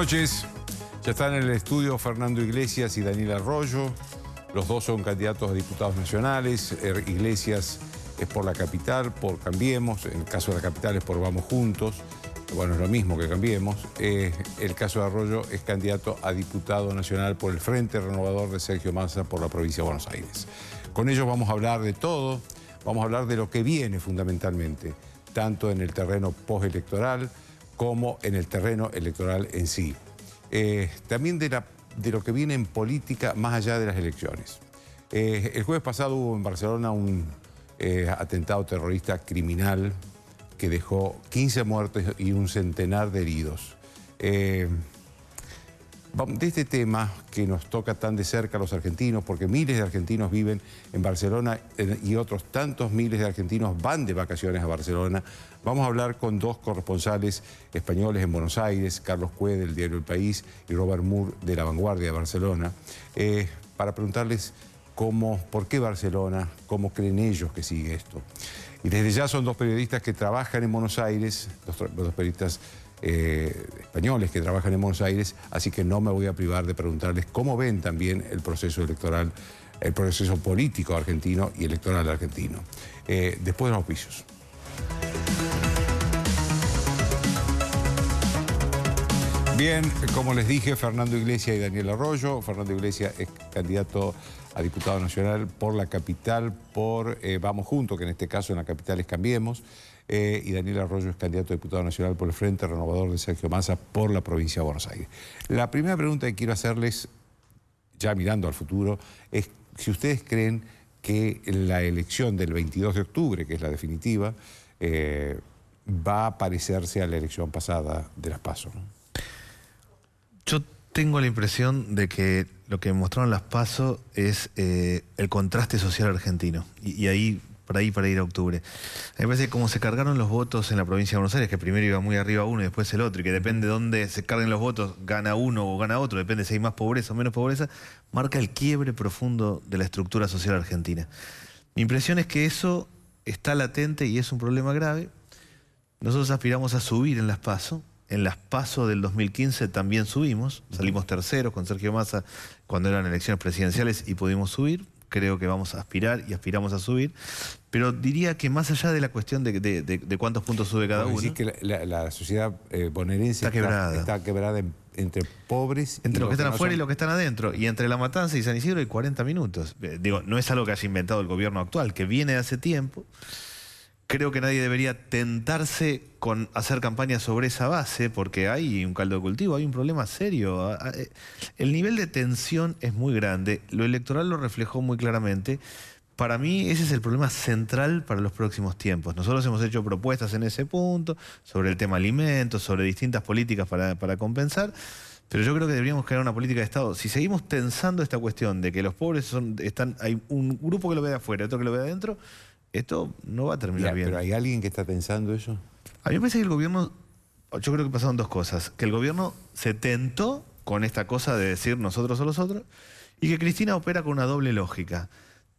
noches. Ya están en el estudio Fernando Iglesias y Daniel Arroyo. Los dos son candidatos a diputados nacionales. Er, Iglesias es por la capital, por Cambiemos. En el caso de la capital es por Vamos Juntos. Bueno, es lo mismo que Cambiemos. Eh, el caso de Arroyo es candidato a diputado nacional por el Frente Renovador de Sergio Massa por la provincia de Buenos Aires. Con ellos vamos a hablar de todo. Vamos a hablar de lo que viene fundamentalmente, tanto en el terreno postelectoral como en el terreno electoral en sí. Eh, también de, lo que viene en política más allá de las elecciones. Eh, el jueves pasado hubo en Barcelona un eh, atentado terrorista criminal que dejó 15 muertos y un centenar de heridos de este tema que nos toca tan de cerca a los argentinos, porque miles de argentinos viven en Barcelona eh, y otros tantos miles de argentinos van de vacaciones a Barcelona, vamos a hablar con dos corresponsales españoles en Buenos Aires, Carlos Cue del diario El País y Robert Moore de La Vanguardia de Barcelona, eh, para preguntarles cómo, por qué Barcelona, cómo creen ellos que sigue esto. Y desde ya son dos periodistas que trabajan en Buenos Aires, los dos periodistas eh, españoles que trabajan en Buenos Aires, así que no me voy a privar de preguntarles cómo ven también el proceso electoral, el proceso político argentino y electoral argentino. Eh, después de los juicios. Bien, como les dije, Fernando Iglesias y Daniel Arroyo. Fernando Iglesias es candidato a diputado nacional por la capital, por eh, Vamos Juntos, que en este caso en la capital es Cambiemos, eh, y Daniel Arroyo es candidato a diputado nacional por el Frente Renovador de Sergio Massa por la provincia de Buenos Aires. La primera pregunta que quiero hacerles, ya mirando al futuro, es si ustedes creen que la elección del 22 de octubre, que es la definitiva, eh, va a parecerse a la elección pasada de las PASO. Yo tengo la impresión de que lo que mostraron las PASO es eh, el contraste social argentino. Y, ahí, por ahí, para ir a octubre. A mí me parece que como se cargaron los votos en la provincia de Buenos Aires, que primero iba muy arriba uno y después el otro, y que depende de dónde se carguen los votos, gana uno o gana otro, depende si hay más pobreza o menos pobreza, marca el quiebre profundo de la estructura social argentina. Mi impresión es que eso está latente y es un problema grave. Nosotros aspiramos a subir en las PASO en las pasos del 2015 también subimos, salimos terceros con Sergio Massa cuando eran elecciones presidenciales y pudimos subir. Creo que vamos a aspirar y aspiramos a subir. Pero diría que más allá de la cuestión de, cuántos puntos sube cada uno. que la, sociedad eh, está quebrada, está, quebrada entre pobres. Entre los, que están afuera y los que están adentro. Y entre La Matanza y San Isidro hay 40 minutos. Eh, digo, no es algo que haya inventado el gobierno actual, que viene de hace tiempo creo que nadie debería tentarse con hacer campaña sobre esa base, porque hay un caldo de cultivo, hay un problema serio. Ah, ah, eh, el nivel de tensión es muy grande, lo electoral lo reflejó muy claramente. Para mí ese es el problema central para los próximos tiempos. Nosotros hemos hecho propuestas en ese punto, sobre el tema alimentos, sobre distintas políticas para, compensar. Pero yo creo que deberíamos crear una política de Estado. Si seguimos tensando esta cuestión de que los pobres están, hay un grupo que lo ve de afuera, otro que lo ve de adentro, esto no va a terminar bien. ¿Pero hay alguien que está pensando eso? A mí me parece que el gobierno, yo creo que pasaron dos cosas, que el gobierno se tentó con esta cosa de decir nosotros o los otros, y que Cristina opera con una doble lógica.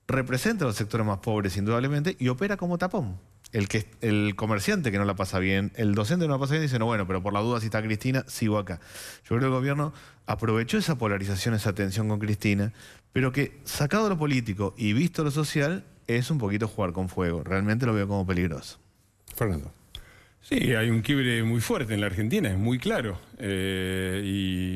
Representa a los sectores más pobres, indudablemente, y opera como tapón. El, que, el comerciante que no la pasa bien, el docente que no la pasa bien, dice, no, bueno, pero por la duda si está Cristina, sigo acá. Yo creo que el gobierno aprovechó esa polarización, esa tensión con Cristina, pero que sacado lo político y visto lo social, es un poquito jugar con fuego. Realmente lo veo como peligroso. Fernando. Sí, hay un quiebre muy fuerte en la Argentina, es muy claro. Eh,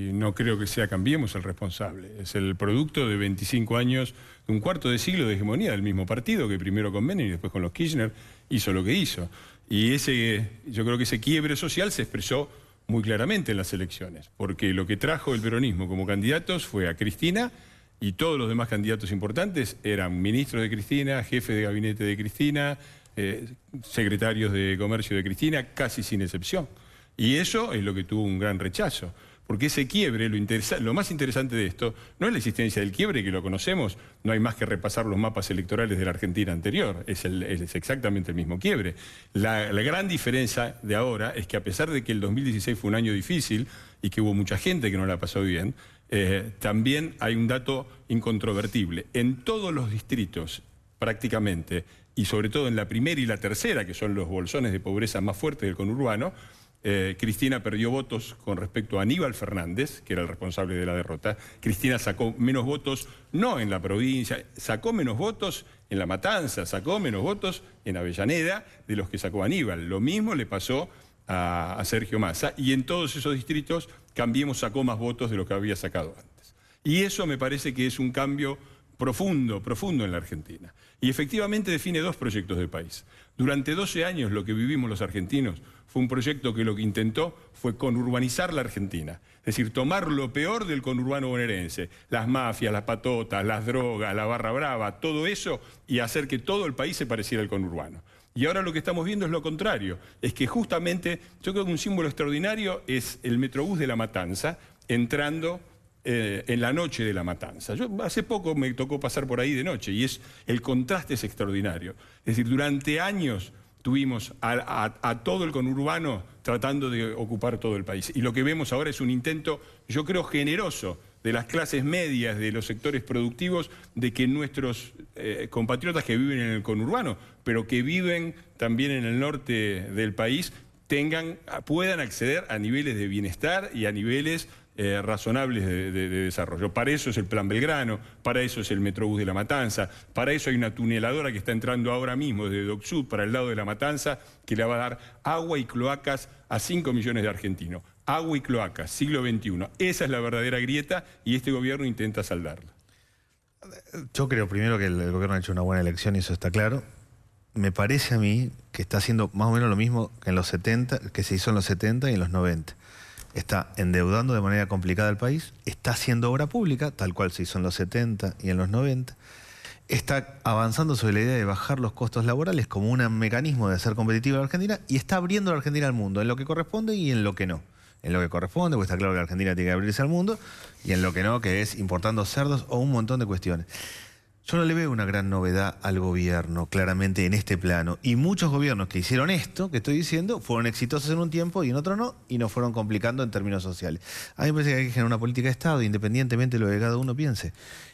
y no creo que sea Cambiemos el responsable. Es el producto de 25 años, de un cuarto de siglo de hegemonía del mismo partido, que primero con Menem y después con los Kirchner hizo lo que hizo. Y ese, yo creo que ese quiebre social se expresó muy claramente en las elecciones, porque lo que trajo el peronismo como candidatos fue a Cristina y todos los demás candidatos importantes eran ministros de Cristina, jefe de gabinete de Cristina, eh, secretarios de comercio de Cristina, casi sin excepción. Y eso es lo que tuvo un gran rechazo. Porque ese quiebre, lo, más interesante de esto, no es la existencia del quiebre, que lo conocemos, no hay más que repasar los mapas electorales de la Argentina anterior, es, exactamente el mismo quiebre. La, la, gran diferencia de ahora es que a pesar de que el 2016 fue un año difícil y que hubo mucha gente que no la pasó bien, eh, también hay un dato incontrovertible. En todos los distritos, prácticamente, y sobre todo en la primera y la tercera, que son los bolsones de pobreza más fuertes del conurbano, eh, Cristina perdió votos con respecto a Aníbal Fernández, que era el responsable de la derrota. Cristina sacó menos votos, no en la provincia, sacó menos votos en La Matanza, sacó menos votos en Avellaneda de los que sacó Aníbal. Lo mismo le pasó a, Sergio Massa y en todos esos distritos Cambiemos sacó más votos de lo que había sacado antes. Y eso me parece que es un cambio profundo, profundo en la Argentina. Y efectivamente define dos proyectos de país. Durante 12 años lo que vivimos los argentinos fue un proyecto que lo que intentó fue conurbanizar la Argentina. Es decir, tomar lo peor del conurbano bonaerense, las mafias, las patotas, las drogas, la barra brava, todo eso, y hacer que todo el país se pareciera al conurbano. Y ahora lo que estamos viendo es lo contrario, es que justamente yo creo que un símbolo extraordinario es el Metrobús de la Matanza entrando eh, en la noche de la matanza. Yo hace poco me tocó pasar por ahí de noche y es el contraste es extraordinario. Es decir, durante años tuvimos a, todo el conurbano tratando de ocupar todo el país. Y lo que vemos ahora es un intento, yo creo, generoso de las clases medias, de los sectores productivos, de que nuestros eh, compatriotas que viven en el conurbano, pero que viven también en el norte del país, tengan, puedan acceder a niveles de bienestar y a niveles eh, razonables de, desarrollo. Para eso es el Plan Belgrano, para eso es el Metrobús de La Matanza, para eso hay una tuneladora que está entrando ahora mismo desde Docsud para el lado de La Matanza, que le va a dar agua y cloacas a 5 millones de argentinos. Agua y cloaca, siglo XXI. Esa es la verdadera grieta y este gobierno intenta saldarla. Yo creo primero que el, gobierno ha hecho una buena elección y eso está claro. Me parece a mí que está haciendo más o menos lo mismo que en los 70, que se hizo en los 70 y en los 90 está endeudando de manera complicada al país, está haciendo obra pública, tal cual se hizo en los 70 y en los 90, está avanzando sobre la idea de bajar los costos laborales como un mecanismo de hacer competitiva a la Argentina y está abriendo a la Argentina al mundo, en lo que corresponde y en lo que no en lo que corresponde, porque está claro que la Argentina tiene que abrirse al mundo, y en lo que no, que es importando cerdos o un montón de cuestiones. Yo no le veo una gran novedad al gobierno, claramente en este plano. Y muchos gobiernos que hicieron esto que estoy diciendo fueron exitosos en un tiempo y en otro no, y nos fueron complicando en términos sociales. A mí me parece que hay que generar una política de Estado, independientemente de lo que cada uno piense.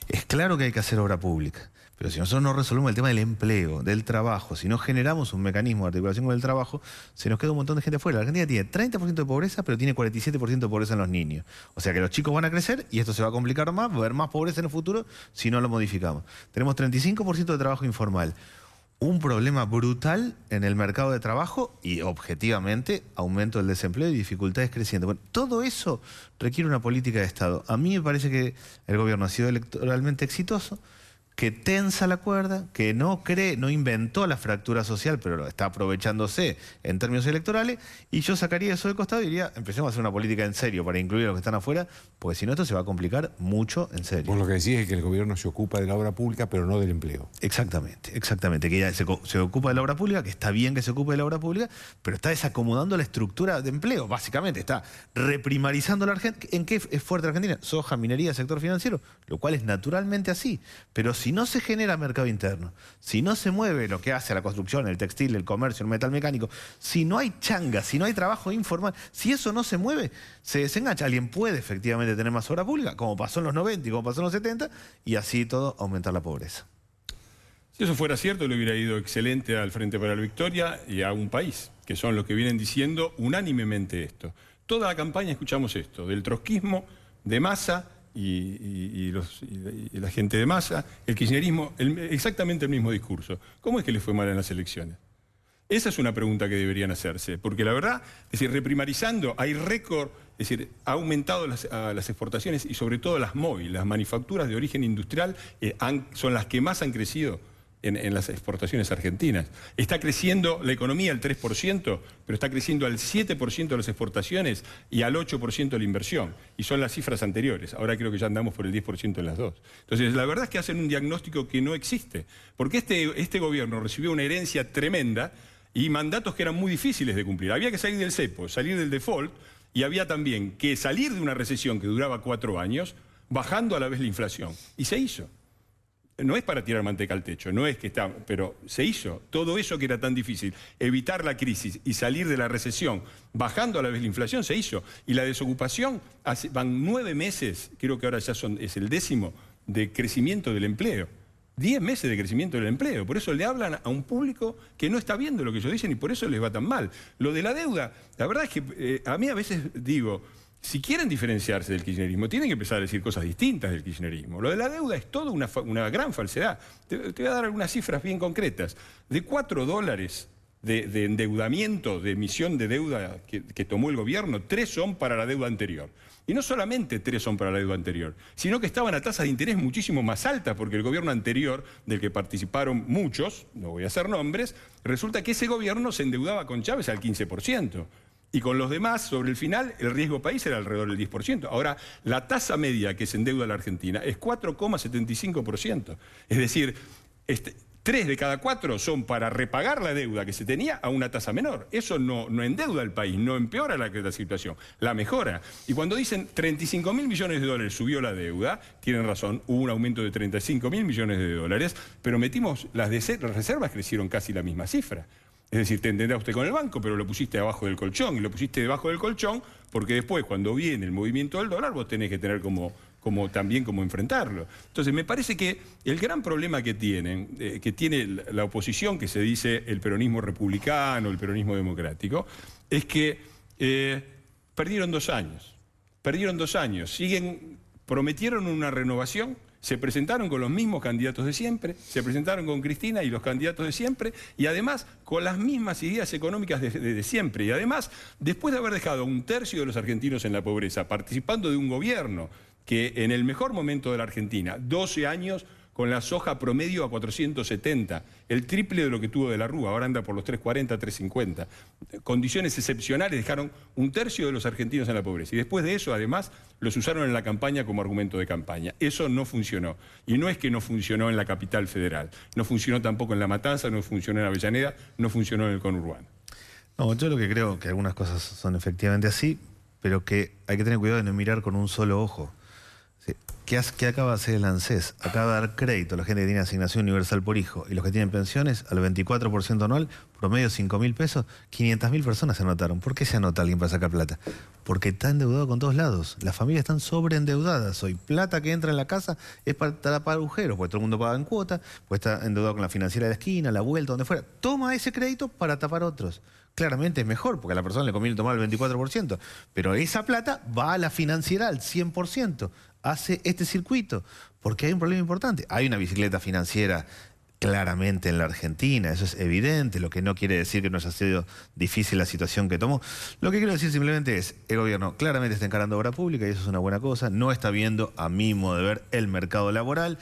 Es claro que hay que hacer obra pública. Pero si nosotros no resolvemos el tema del empleo, del trabajo, si no generamos un mecanismo de articulación con el trabajo, se nos queda un montón de gente afuera. La Argentina tiene 30% de pobreza, pero tiene 47% de pobreza en los niños. O sea que los chicos van a crecer y esto se va a complicar más, va a haber más pobreza en el futuro si no lo modificamos. Tenemos 35% de trabajo informal. Un problema brutal en el mercado de trabajo y objetivamente aumento del desempleo y dificultades crecientes. todo eso requiere una política de Estado. A mí me parece que el gobierno ha sido electoralmente exitoso que tensa la cuerda, que no cree, no inventó la fractura social, pero está aprovechándose en términos electorales, y yo sacaría eso de costado y diría, empecemos a hacer una política en serio para incluir a los que están afuera, porque si no esto se va a complicar mucho en serio. Vos lo que decís es que el gobierno se ocupa de la obra pública, pero no del empleo. Exactamente, exactamente, que ya se, ocupa de la obra pública, que está bien que se ocupe de la obra pública, pero está desacomodando la estructura de empleo, básicamente, está reprimarizando la Argentina. ¿En qué es fuerte Argentina? Soja, minería, sector financiero, lo cual es naturalmente así, pero si no se genera mercado interno, si no se mueve lo que hace la construcción, el textil, el comercio, el metal mecánico, si no hay changa, si no hay trabajo informal, si eso no se mueve, se desengancha. Alguien puede efectivamente tener más obra pública, como pasó en los 90 y como pasó en los 70, y así todo aumentar la pobreza. Si eso fuera cierto, le hubiera ido excelente al Frente para la Victoria y a un país, que son los que vienen diciendo unánimemente esto. Toda la campaña escuchamos esto, del trotskismo, de masa, y, la gente de masa, el kirchnerismo, exactamente el mismo discurso. ¿Cómo es que les fue mal en las elecciones? Esa es una pregunta que deberían hacerse, porque la verdad, es decir, reprimarizando, hay récord, es decir, ha aumentado las, exportaciones y sobre todo las móviles, las manufacturas de origen industrial eh, son las que más han crecido en, las exportaciones argentinas. Está creciendo la economía al 3%, pero está creciendo al 7% de las exportaciones y al 8% la inversión. Y son las cifras anteriores. Ahora creo que ya andamos por el 10% en las dos. Entonces, la verdad es que hacen un diagnóstico que no existe. Porque este, este gobierno recibió una herencia tremenda y mandatos que eran muy difíciles de cumplir. Había que salir del cepo, salir del default, y había también que salir de una recesión que duraba cuatro años, bajando a la vez la inflación. Y se hizo no es para tirar manteca al techo, no es que está, pero se hizo todo eso que era tan difícil. Evitar la crisis y salir de la recesión, bajando a la vez la inflación, se hizo. Y la desocupación, van nueve meses, creo que ahora ya es el décimo, de crecimiento del empleo. Diez meses de crecimiento del empleo. Por eso le hablan a un público que no está viendo lo que ellos dicen y por eso les va tan mal. Lo de la deuda, la verdad es que eh, a mí a veces digo, si quieren diferenciarse del kirchnerismo, tienen que empezar a decir cosas distintas del kirchnerismo. Lo de la deuda es toda una, gran falsedad. Te, voy a dar algunas cifras bien concretas. De 4 dólares de, endeudamiento, de emisión de deuda que, que, tomó el gobierno, 3 son para la deuda anterior. Y no solamente 3 son para la deuda anterior, sino que estaban a tasas de interés muchísimo más altas, porque el gobierno anterior, del que participaron muchos, no voy a hacer nombres, resulta que ese gobierno se endeudaba con Chávez al 15%. Y con los demás, sobre el final, el riesgo país era alrededor del 10%. Ahora, la tasa media que se endeuda la Argentina es 4,75%. Es decir, este, tres de cada cuatro son para repagar la deuda que se tenía a una tasa menor. Eso no, endeuda al país, no empeora la, situación, la mejora. Y cuando dicen 35 mil millones de dólares subió la deuda, tienen razón, hubo un aumento de 35 mil millones de dólares, pero metimos las, las reservas crecieron casi la misma cifra. Es decir, te entenderá usted con el banco, pero lo pusiste abajo del colchón. Y lo pusiste debajo del colchón porque después, cuando viene el movimiento del dólar, vos tenés que tener como, como también como enfrentarlo. Entonces, me parece que el gran problema que tienen, eh, que tiene la oposición, que se dice el peronismo republicano, el peronismo democrático, es que eh, perdieron dos años. Perdieron dos años. Siguen, prometieron una renovación se presentaron con los mismos candidatos de siempre, se presentaron con Cristina y los candidatos de siempre, y además con las mismas ideas económicas de, siempre. Y además, después de haber dejado un tercio de los argentinos en la pobreza, participando de un gobierno que en el mejor momento de la Argentina, 12 años con la soja promedio a 470, el triple de lo que tuvo de la Rúa, ahora anda por los 340, 350. Condiciones excepcionales dejaron un tercio de los argentinos en la pobreza. Y después de eso, además, los usaron en la campaña como argumento de campaña. Eso no funcionó. Y no es que no funcionó en la capital federal, no funcionó tampoco en La Matanza, no funcionó en Avellaneda, no funcionó en el conurbano. No, yo lo que creo que algunas cosas son efectivamente así, pero que hay que tener cuidado de no mirar con un solo ojo. ¿Qué, acaba de hacer el ANSES? Acaba de dar crédito a la gente que tiene asignación universal por hijo y los que tienen pensiones al 24% anual, promedio 5 mil pesos, 500 mil personas se anotaron. ¿Por qué se anota alguien para sacar plata? Porque está endeudado con todos lados. Las familias están sobreendeudadas hoy. Plata que entra en la casa es para, tapar agujeros, porque todo el mundo paga en cuota, pues está endeudado con la financiera de la esquina, la vuelta, donde fuera. Toma ese crédito para tapar otros claramente es mejor, porque a la persona le conviene tomar el 24%, pero esa plata va a la financiera al 100% hace este circuito, porque hay un problema importante. Hay una bicicleta financiera claramente en la Argentina, eso es evidente, lo que no quiere decir que no haya sido difícil la situación que tomó. Lo que quiero decir simplemente es, el gobierno claramente está encarando obra pública y eso es una buena cosa, no está viendo, a mi modo de ver, el mercado laboral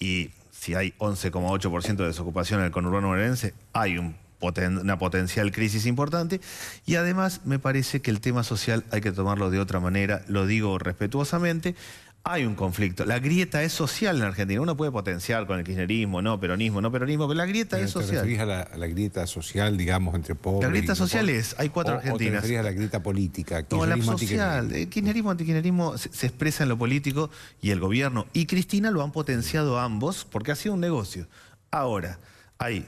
y si hay 11,8% de desocupación en el conurbano morense, hay una potencial crisis importante y además me parece que el tema social hay que tomarlo de otra manera, lo digo respetuosamente, hay un conflicto. La grieta es social en Argentina. Uno puede potenciar con el kirchnerismo, no peronismo, no peronismo, pero la grieta es social. ¿Te la, la, grieta social, digamos, entre pobres? La grieta social es, hay cuatro argentinas. te a la grieta política? No, la social. El kirchnerismo, antikirchnerismo se, se expresa en lo político y el gobierno. Y Cristina lo han potenciado ambos porque ha sido un negocio. Ahora, hay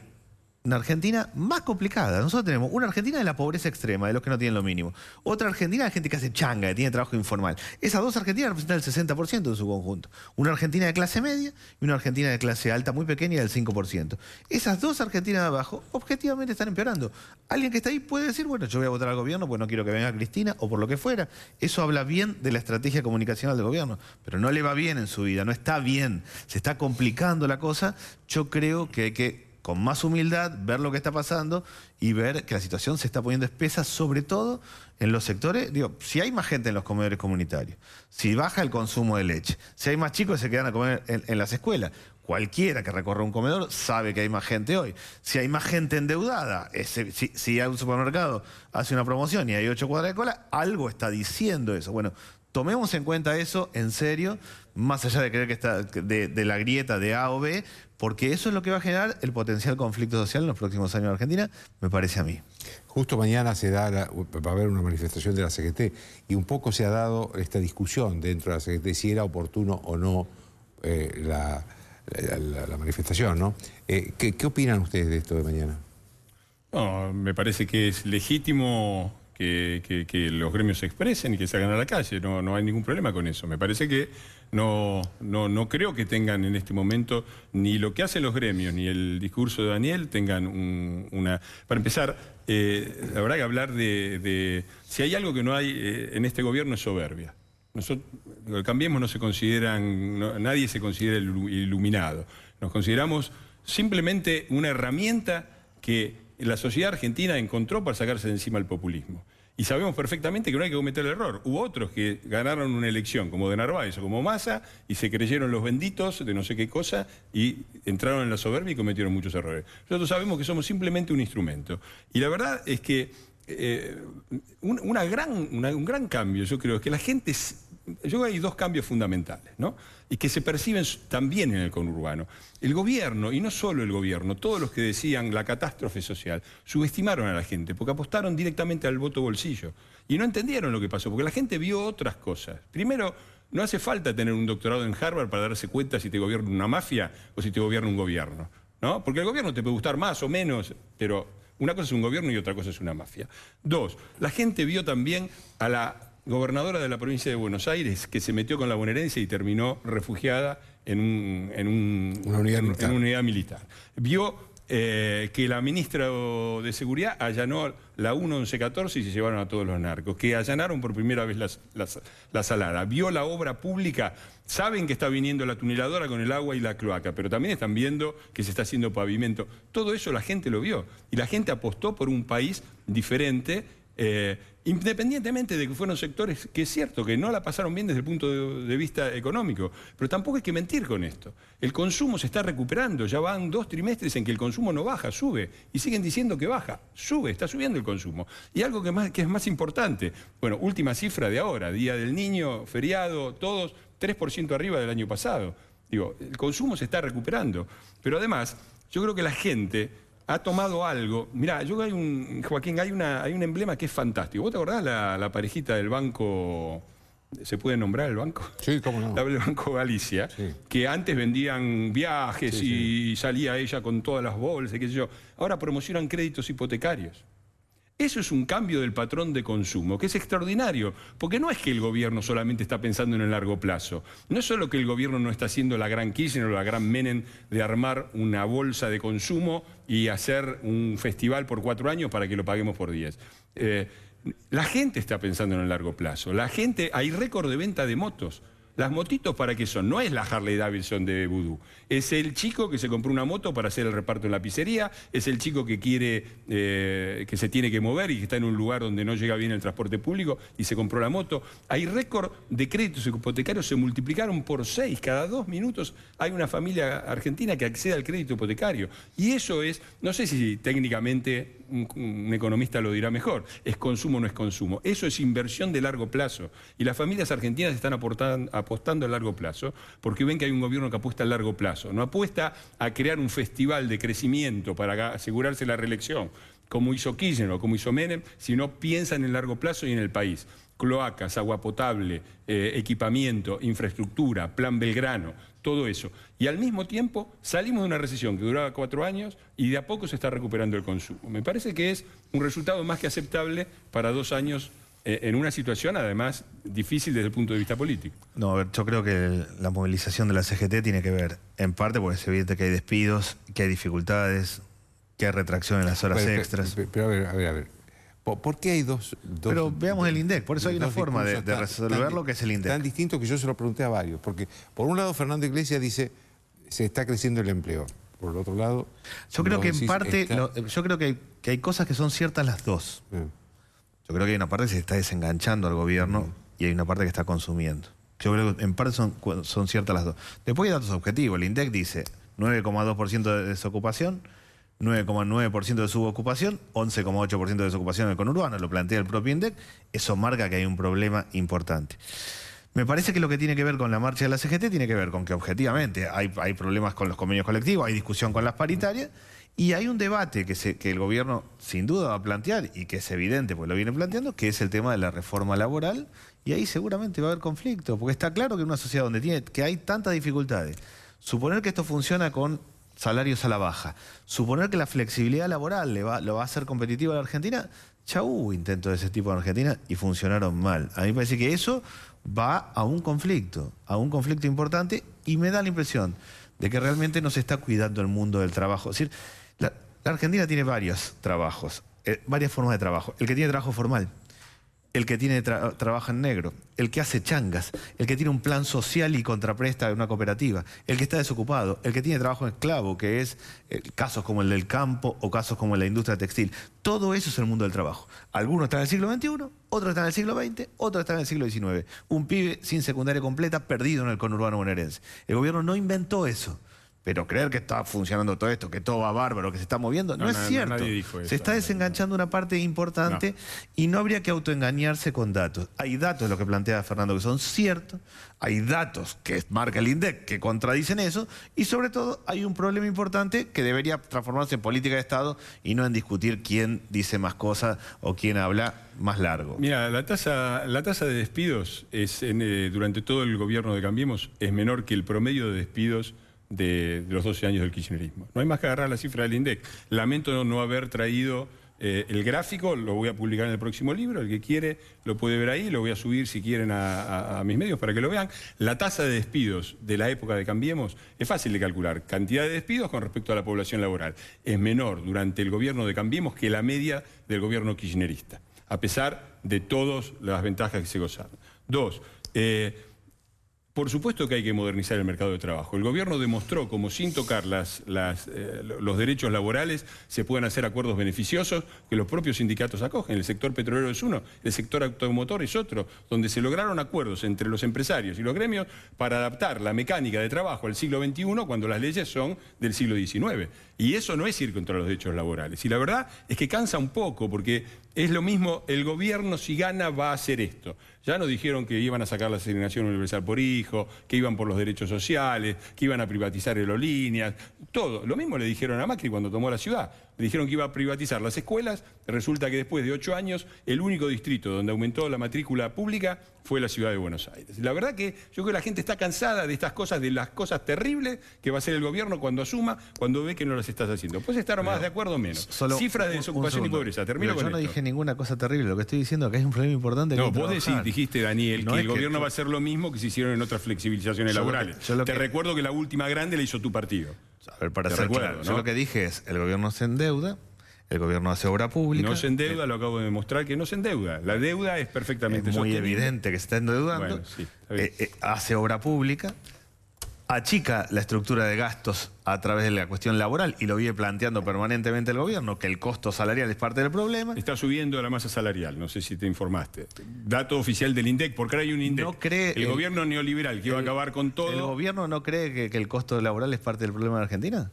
una Argentina más complicada. Nosotros tenemos una Argentina de la pobreza extrema, de los que no tienen lo mínimo. Otra Argentina de gente que hace changa, que tiene trabajo informal. Esas dos Argentinas representan el 60% de su conjunto. Una Argentina de clase media y una Argentina de clase alta muy pequeña del 5%. Esas dos Argentinas de abajo objetivamente están empeorando. Alguien que está ahí puede decir, bueno, yo voy a votar al gobierno porque no quiero que venga Cristina o por lo que fuera. Eso habla bien de la estrategia comunicacional del gobierno, pero no le va bien en su vida, no está bien, se está complicando la cosa. Yo creo que hay que con más humildad, ver lo que está pasando y ver que la situación se está poniendo espesa, sobre todo en los sectores, digo, si hay más gente en los comedores comunitarios, si baja el consumo de leche, si hay más chicos que se quedan a comer en, las escuelas, cualquiera que recorre un comedor sabe que hay más gente hoy. Si hay más gente endeudada, si, si, hay un supermercado hace una promoción y hay ocho cuadras de cola, algo está diciendo eso. Bueno, Tomemos en cuenta eso en serio, más allá de creer que está de, la grieta de A o B, porque eso es lo que va a generar el potencial conflicto social en los próximos años en Argentina, me parece a mí. Justo mañana se va a haber una manifestación de la CGT y un poco se ha dado esta discusión dentro de la CGT si era oportuno o no eh, la, manifestación, ¿no? Eh, ¿qué, opinan ustedes de esto de mañana? me parece que es legítimo que, los gremios se expresen y que salgan a la calle. No, no hay ningún problema con eso. Me parece que no, no, creo que tengan en este momento ni lo que hacen los gremios ni el discurso de Daniel tengan una. Para empezar, eh, habrá que hablar de, Si hay algo que no hay eh, en este gobierno es soberbia. Nosotros, cambiemos, no se consideran, nadie se considera iluminado. Nos consideramos simplemente una herramienta que eh, la sociedad argentina encontró para sacarse de encima el populismo. Y sabemos perfectamente que no hay que cometer el error. Hubo otros que ganaron una elección, como de Narváez o como Massa, y se creyeron los benditos de no sé qué cosa, y entraron en la soberbia y cometieron muchos errores. Nosotros sabemos que somos simplemente un instrumento. Y la verdad es que eh, una gran, un gran cambio, yo creo, es que la gente yo creo que hay dos cambios fundamentales, ¿no? Y que se perciben también en el conurbano. El gobierno, y no solo el gobierno, todos los que decían la catástrofe social, subestimaron a la gente, porque apostaron directamente al voto bolsillo. Y no entendieron lo que pasó, porque la gente vio otras cosas. Primero, no hace falta tener un doctorado en Harvard para darse cuenta si te gobierna una mafia o si te gobierna un gobierno, ¿no? Porque el gobierno te puede gustar más o menos, pero una cosa es un gobierno y otra cosa es una mafia. Dos, la gente vio también a la gobernadora de la provincia de Buenos Aires, que se metió con la bonaerense y terminó refugiada en, una, unidad militar. Vio eh, que la ministra de Seguridad allanó la 1114 y se llevaron a todos los narcos, que allanaron por primera vez la salada. Vio la obra pública, saben que está viniendo la tuneladora con el agua y la cloaca, pero también están viendo que se está haciendo pavimento. Todo eso la gente lo vio y la gente apostó por un país diferente eh, independientemente de que fueron sectores que es cierto que no la pasaron bien desde el punto de, vista económico, pero tampoco hay que mentir con esto. El consumo se está recuperando, ya van dos trimestres en que el consumo no baja, sube, y siguen diciendo que baja, sube, está subiendo el consumo. Y algo que, que es más importante, bueno, última cifra de ahora, Día del Niño, feriado, todos, 3% arriba del año pasado. Digo, el consumo se está recuperando, pero además yo creo que la gente ha tomado algo. Mirá, yo hay un, Joaquín, hay, una, hay un emblema que es fantástico. ¿Vos te acordás la, la parejita del banco? ¿Se puede nombrar el banco? Sí, cómo no. El Banco Galicia, que antes vendían viajes y salía ella con todas las bolsas, qué sé yo. Ahora promocionan créditos hipotecarios. Eso es un cambio del patrón de consumo, que es extraordinario, porque no es que el gobierno solamente está pensando en el largo plazo, no es solo que el gobierno no está haciendo la gran Kirchner o la gran Menem de armar una bolsa de consumo y hacer un festival por cuatro años para que lo paguemos por diez. Eh, la gente está pensando en el largo plazo, la gente, hay récord de venta de motos. ¿Las motitos para qué son? No es la Harley Davidson de Voodoo. Es el chico que se compró una moto para hacer el reparto en la pizzería, es el chico que quiere, eh, que se tiene que mover y que está en un lugar donde no llega bien el transporte público y se compró la moto. Hay récord de créditos hipotecarios, se multiplicaron por seis. Cada dos minutos hay una familia argentina que accede al crédito hipotecario. Y eso es, no sé si técnicamente un, economista lo dirá mejor, es consumo o no es consumo. Eso es inversión de largo plazo. Y las familias argentinas están apostando a largo plazo porque ven que hay un gobierno que apuesta a largo plazo. No apuesta a crear un festival de crecimiento para asegurarse la reelección, como hizo Kirchner o como hizo Menem, sino piensa en el largo plazo y en el país cloacas, agua potable, eh, equipamiento, infraestructura, plan Belgrano todo eso. Y al mismo tiempo salimos de una recesión que duraba cuatro años y de a poco se está recuperando el consumo. Me parece que es un resultado más que aceptable para dos años eh, en una situación además difícil desde el punto de vista político. No, a ver, yo creo que la movilización de la CGT tiene que ver, en parte, porque se evidente que hay despidos, que hay dificultades, que hay retracción en las horas extras. pero, a ver, a ver, a ver. ¿Por qué hay dos, Pero veamos el INDEC, por eso hay una forma de, de resolver lo que es el INDEC. Tan distinto que yo se lo pregunté a varios, porque por un lado Fernando Iglesias dice, se está creciendo el empleo. Por el otro lado... Yo creo que en parte, yo creo que hay, cosas que son ciertas las dos. Yo creo que hay una parte que se está desenganchando al gobierno y hay una parte que está consumiendo. Yo creo que en parte son, son ciertas las dos. Después hay datos objetivos. El INDEC dice 9,2% de desocupación, 9,9% de subocupación, 11,8% de desocupación en el conurbano, lo plantea el propio INDEC, eso marca que hay un problema importante. Me parece que lo que tiene que ver con la marcha de la CGT tiene que ver con que objetivamente hay, problemas con los convenios colectivos, hay discusión con las paritarias y hay un debate que, el gobierno sin duda va a plantear y que es evidente, porque lo viene planteando, que es el tema de la reforma laboral y ahí seguramente va a haber conflicto, porque está claro que en una sociedad donde tiene, que hay tantas dificultades, suponer que esto funciona con salarios a la baja. Suponer que la flexibilidad laboral va, lo va a hacer competitivo a la Argentina, chau, hubo intentos de ese tipo en Argentina y funcionaron mal. A mí me parece que eso va a un conflicto, a un conflicto importante y me da la impresión de que realmente no se está cuidando el mundo del trabajo. Es decir, la, Argentina tiene varios trabajos, eh, varias formas de trabajo. El que tiene trabajo formal, el que tiene trabaja en negro, el que hace changas, el que tiene un plan social y contrapresta en una cooperativa, el que está desocupado, el que tiene trabajo en esclavo, que es eh, casos como el del campo o casos como la industria textil. Todo eso es el mundo del trabajo. Algunos están en el siglo XXI, otros están en el siglo XX, otros están en el siglo XIX. Un pibe sin secundaria completa perdido en el conurbano bonaerense. El gobierno no inventó eso. Pero creer que está funcionando todo esto, que todo va bárbaro, que se está moviendo, no, es cierto. se está desenganchando una parte importante y no habría que autoengañarse con datos. Hay datos, lo que plantea Fernando, que son ciertos, hay datos que marca el INDEC que contradicen eso y sobre todo hay un problema importante que debería transformarse en política de Estado y no en discutir quién dice más cosas o quién habla más largo. Mira, la tasa, la tasa de despidos es eh, durante todo el gobierno de Cambiemos es menor que el promedio de despidos de, los 12 años del kirchnerismo. No hay más que agarrar la cifra del INDEC. Lamento no haber traído eh, el gráfico, lo voy a publicar en el próximo libro, el que quiere lo puede ver ahí, lo voy a subir si quieren a, mis medios para que lo vean. La tasa de despidos de la época de Cambiemos es fácil de calcular, cantidad de despidos con respecto a la población laboral. Es menor durante el gobierno de Cambiemos que la media del gobierno kirchnerista, a pesar de todas las ventajas que se gozaron. Dos, eh, por supuesto que hay que modernizar el mercado de trabajo. El gobierno demostró como sin tocar las, eh, los derechos laborales se pueden hacer acuerdos beneficiosos que los propios sindicatos acogen. El sector petrolero es uno, el sector automotor es otro, donde se lograron acuerdos entre los empresarios y los gremios para adaptar la mecánica de trabajo al siglo XXI cuando las leyes son del siglo XIX. Y eso no es ir contra los derechos laborales. Y la verdad es que cansa un poco porque es lo mismo, el gobierno si gana va a hacer esto. Ya nos dijeron que iban a sacar la asignación universal por hijo, que iban por los derechos sociales, que iban a privatizar aerolíneas, todo. Lo mismo le dijeron a Macri cuando tomó la ciudad. Le dijeron que iba a privatizar las escuelas. Resulta que después de ocho años, el único distrito donde aumentó la matrícula pública fue la ciudad de Buenos Aires. La verdad que yo creo que la gente está cansada de estas cosas, de las cosas terribles que va a hacer el gobierno cuando asuma, cuando ve que no las estás haciendo. Puedes estar más de acuerdo o menos. Solo Cifras de desocupación y pobreza. Termino yo no dije ninguna cosa terrible. Lo que estoy diciendo es que hay un problema importante. No, que vos trabajar dijiste, Daniel, que el gobierno va a hacer lo mismo que se hicieron en otras flexibilizaciones laborales. Te recuerdo que la última grande la hizo tu partido. A ver, para ser claro, yo lo que dije es, el gobierno se endeuda, el gobierno hace obra pública. No se endeuda, lo acabo de demostrar que no se endeuda. La deuda es perfectamente es muy evidente que se está endeudando. Eh, eh, hace obra pública achica la estructura de gastos a través de la cuestión laboral y lo viene planteando permanentemente el gobierno, que el costo salarial es parte del problema. Está subiendo la masa salarial, no sé si te informaste. Dato oficial del INDEC, porque hay un INDEC. el, gobierno neoliberal que iba a acabar con todo. ¿El gobierno no cree que, el costo laboral es parte del problema de la Argentina?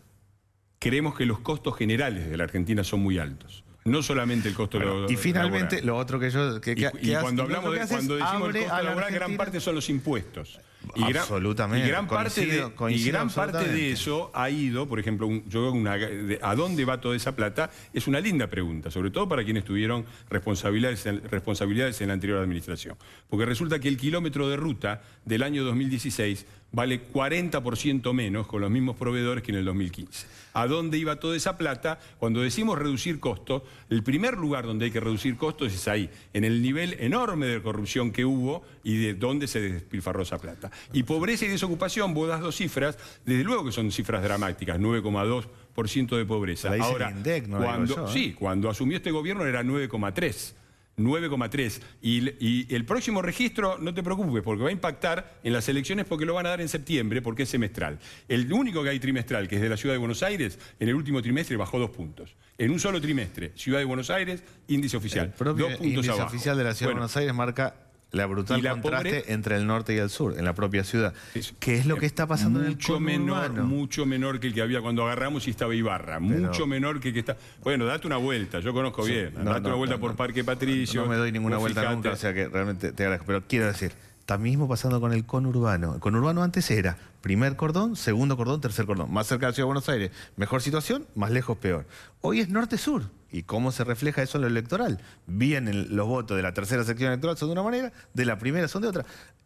Creemos que los costos generales de la Argentina son muy altos. No solamente el costo laboral. Y finalmente, lo otro que yo... Que, y, cuando hablamos de cuando decimos el costo laboral, gran parte son los impuestos. Absolutamente. y gran parte, de, eso ha ido, por ejemplo, yo una, a dónde va toda esa plata es una linda pregunta, sobre todo para quienes tuvieron responsabilidades en la anterior administración. Porque resulta que el kilómetro de ruta del año 2016 vale 40% menos con los mismos proveedores que en el 2015. ¿A dónde iba toda esa plata? Cuando decimos reducir costos, el primer lugar donde hay que reducir costos es ahí, en el nivel enorme de corrupción que hubo y de dónde se despilfarró esa plata. Y pobreza y desocupación, vos das dos cifras, desde luego que son cifras dramáticas, 9,2% de pobreza. Ahora, no cuando, ¿eh? sí, cuando asumió este gobierno era 9,3%. 9,3. Y, el próximo registro, no te preocupes, porque va a impactar en las elecciones porque lo van a dar en septiembre, porque es semestral. El único que hay trimestral, que es de la Ciudad de Buenos Aires, en el último trimestre bajó dos puntos. En un solo trimestre, Ciudad de Buenos Aires, índice oficial. propio puntos índice oficial de la Ciudad de Buenos Aires marca la brutal contraste entre el norte y el sur, en la propia ciudad. ¿Qué es lo que está pasando en el mucho menor, mucho menor que el que había cuando agarramos y estaba Ibarra. mucho menor que el que está... Bueno, date una vuelta, yo conozco bien. date una vuelta por Parque Patricio. No me doy ninguna vuelta nunca, o sea que realmente te agradezco. Pero quiero decir, está mismo pasando con el conurbano. El conurbano antes era primer cordón, segundo cordón, tercer cordón. Más cerca de la Ciudad de Buenos Aires, mejor situación, más lejos, peor. Hoy es norte-sur. ¿Y cómo se refleja eso en lo electoral? Vienen los votos de la tercera sección electoral son de una manera, de la primera son de otra.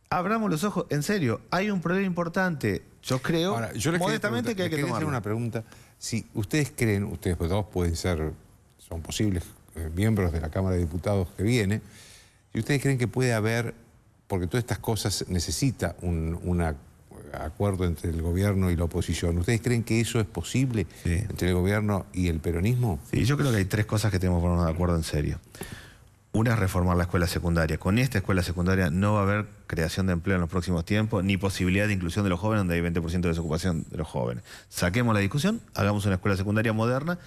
Abramos los ojos, en serio, hay un problema importante, yo creo, Ahora, modestamente que hay que tomar. una pregunta, si ustedes creen, ustedes dos pueden ser, son posibles eh, miembros de la Cámara de Diputados que viene, si ustedes creen que puede haber, porque todas estas cosas necesita una acuerdo entre el gobierno y la oposición. ¿Ustedes creen que eso es posible entre el gobierno y el peronismo? Sí, yo creo que hay tres cosas que tenemos que ponernos de acuerdo en serio. Una es reformar la escuela secundaria. Con esta escuela secundaria no va a haber creación de empleo en los próximos tiempos, ni posibilidad de inclusión de los jóvenes, donde hay 20% de desocupación de los jóvenes. Saquemos la discusión, hagamos una escuela secundaria moderna,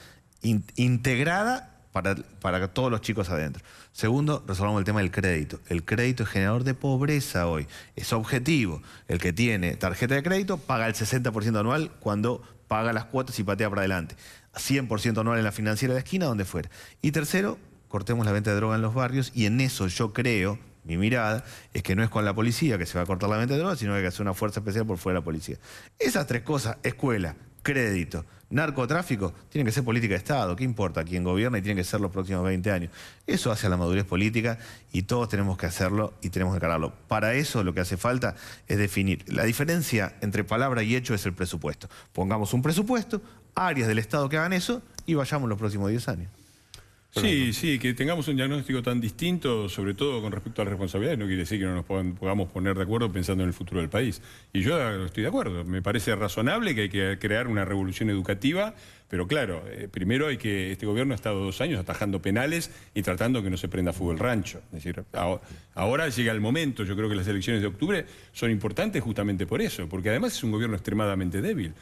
integrada para, todos los chicos adentro. Segundo, resolvamos el tema del crédito. El crédito es generador de pobreza hoy. Es objetivo. El que tiene tarjeta de crédito paga el 60% anual cuando paga las cuotas y patea para adelante. 100% anual en la financiera de la esquina, donde fuera. Y tercero, cortemos la venta de droga en los barrios y en eso yo creo, mi mirada, es que no es con la policía que se va a cortar la venta de droga, sino que hay que hacer una fuerza especial por fuera de la policía. Esas tres cosas, escuela, crédito. Narcotráfico tiene que ser política de Estado, ¿qué importa quién gobierna y tiene que ser los próximos 20 años? Eso hace a la madurez política y todos tenemos que hacerlo y tenemos que encararlo. Para eso lo que hace falta es definir. La diferencia entre palabra y hecho es el presupuesto. Pongamos un presupuesto, áreas del Estado que hagan eso y vayamos los próximos 10 años. Sí, sí, que tengamos un diagnóstico tan distinto, sobre todo con respecto a las responsabilidades, no quiere decir que no nos podamos poner de acuerdo pensando en el futuro del país. Y yo ah, estoy de acuerdo, me parece razonable que hay que crear una revolución educativa, pero claro, eh, primero hay que, este gobierno ha estado dos años atajando penales y tratando que no se prenda fuego el rancho. Es decir, ahora, ahora llega el momento, yo creo que las elecciones de octubre son importantes justamente por eso, porque además es un gobierno extremadamente débil.